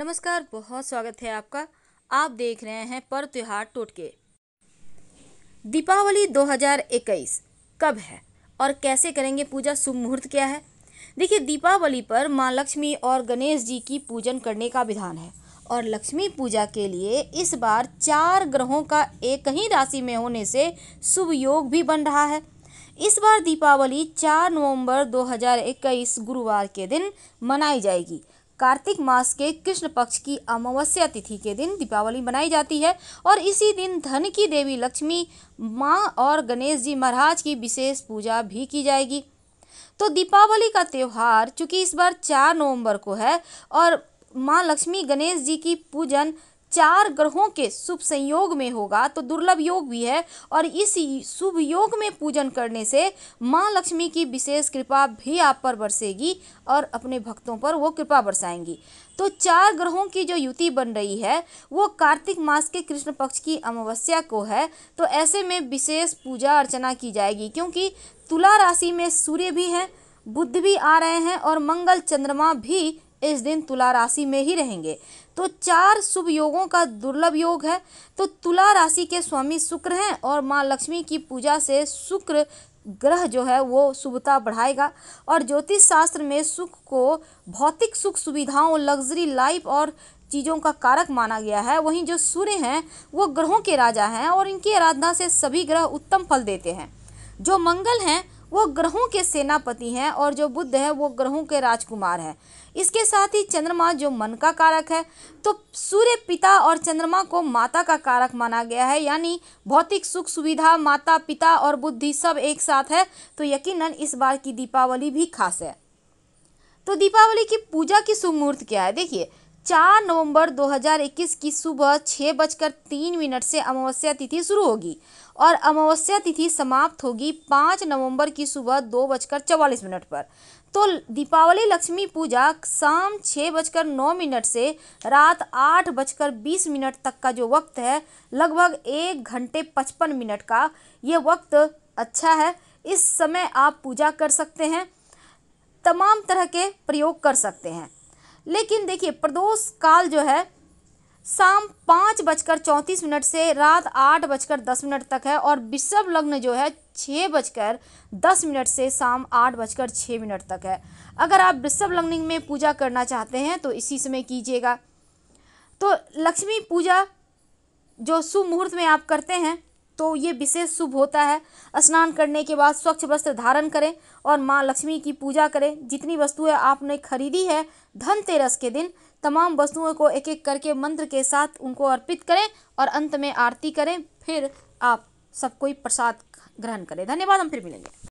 नमस्कार बहुत स्वागत है आपका आप देख रहे हैं पर त्योहार टोटके दीपावली 2021 कब है और कैसे करेंगे पूजा शुभ मुहूर्त क्या है देखिए दीपावली पर माँ लक्ष्मी और गणेश जी की पूजन करने का विधान है और लक्ष्मी पूजा के लिए इस बार चार ग्रहों का एक ही राशि में होने से शुभ योग भी बन रहा है इस बार दीपावली 4 नवंबर 2021 गुरुवार के दिन मनाई जाएगी कार्तिक मास के कृष्ण पक्ष की अमावस्या तिथि के दिन दीपावली मनाई जाती है और इसी दिन धन की देवी लक्ष्मी माँ और गणेश जी महाराज की विशेष पूजा भी की जाएगी तो दीपावली का त्यौहार चूँकि इस बार चार नवंबर को है और माँ लक्ष्मी गणेश जी की पूजन चार ग्रहों के शुभ संयोग में होगा तो दुर्लभ योग भी है और इस शुभ योग में पूजन करने से माँ लक्ष्मी की विशेष कृपा भी आप पर बरसेगी और अपने भक्तों पर वो कृपा बरसाएंगी तो चार ग्रहों की जो युति बन रही है वो कार्तिक मास के कृष्ण पक्ष की अमावस्या को है तो ऐसे में विशेष पूजा अर्चना की जाएगी क्योंकि तुला राशि में सूर्य भी हैं बुद्ध भी आ रहे हैं और मंगल चंद्रमा भी इस दिन तुला राशि में ही रहेंगे तो चार शुभ योगों का दुर्लभ योग है तो तुला राशि के स्वामी शुक्र हैं और माँ लक्ष्मी की पूजा से शुक्र ग्रह जो है वो शुभता बढ़ाएगा और ज्योतिष शास्त्र में सुख को भौतिक सुख सुविधाओं लग्जरी लाइफ और चीज़ों का कारक माना गया है वहीं जो सूर्य हैं वो ग्रहों के राजा हैं और इनकी आराधना से सभी ग्रह उत्तम फल देते हैं जो मंगल हैं वो ग्रहों के सेनापति हैं और जो बुद्ध है वो ग्रहों के राजकुमार हैं इसके साथ ही चंद्रमा जो मन का कारक है तो सूर्य पिता और चंद्रमा को माता का कारक माना गया है यानी भौतिक सुख सुविधा माता पिता और बुद्धि सब एक साथ है तो यकीनन इस बार की दीपावली भी खास है तो दीपावली की पूजा की शुभ मुहूर्त क्या है देखिए चार नवंबर 2021 की सुबह छः बजकर तीन मिनट से अमावस्या तिथि शुरू होगी और अमावस्या तिथि समाप्त होगी पाँच नवंबर की सुबह दो बजकर चवालीस मिनट पर तो दीपावली लक्ष्मी पूजा शाम छः बजकर नौ मिनट से रात आठ बजकर बीस मिनट तक का जो वक्त है लगभग एक घंटे पचपन मिनट का ये वक्त अच्छा है इस समय आप पूजा कर सकते हैं तमाम तरह के प्रयोग कर सकते हैं लेकिन देखिए प्रदोष काल जो है शाम पाँच बजकर चौंतीस मिनट से रात आठ बजकर दस मिनट तक है और विषभ लग्न जो है छः बजकर दस मिनट से शाम आठ बजकर छः मिनट तक है अगर आप वृषभ लग्न में पूजा करना चाहते हैं तो इसी समय कीजिएगा तो लक्ष्मी पूजा जो शुभ मुहूर्त में आप करते हैं तो ये विशेष शुभ होता है स्नान करने के बाद स्वच्छ वस्त्र धारण करें और माँ लक्ष्मी की पूजा करें जितनी वस्तुएं आपने खरीदी है धनतेरस के दिन तमाम वस्तुओं को एक एक करके मंत्र के साथ उनको अर्पित करें और अंत में आरती करें फिर आप सब कोई प्रसाद ग्रहण करें धन्यवाद हम फिर मिलेंगे